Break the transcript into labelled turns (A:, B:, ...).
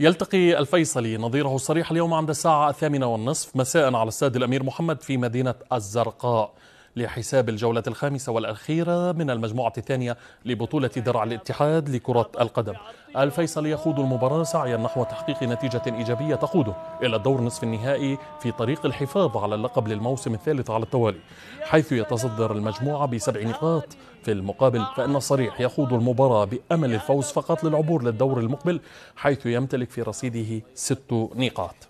A: يلتقي الفيصلي نظيره الصريح اليوم عند الساعة الثامنة والنصف مساء على الساد الأمير محمد في مدينة الزرقاء لحساب الجولة الخامسة والأخيرة من المجموعة الثانية لبطولة درع الاتحاد لكرة القدم الفيصل يخوض المباراة سعيا نحو تحقيق نتيجة إيجابية تقوده إلى الدور نصف النهائي في طريق الحفاظ على اللقب للموسم الثالث على التوالي حيث يتصدر المجموعة بسبع نقاط في المقابل فإن الصريح يخوض المباراة بأمل الفوز فقط للعبور للدور المقبل حيث يمتلك في رصيده ست نقاط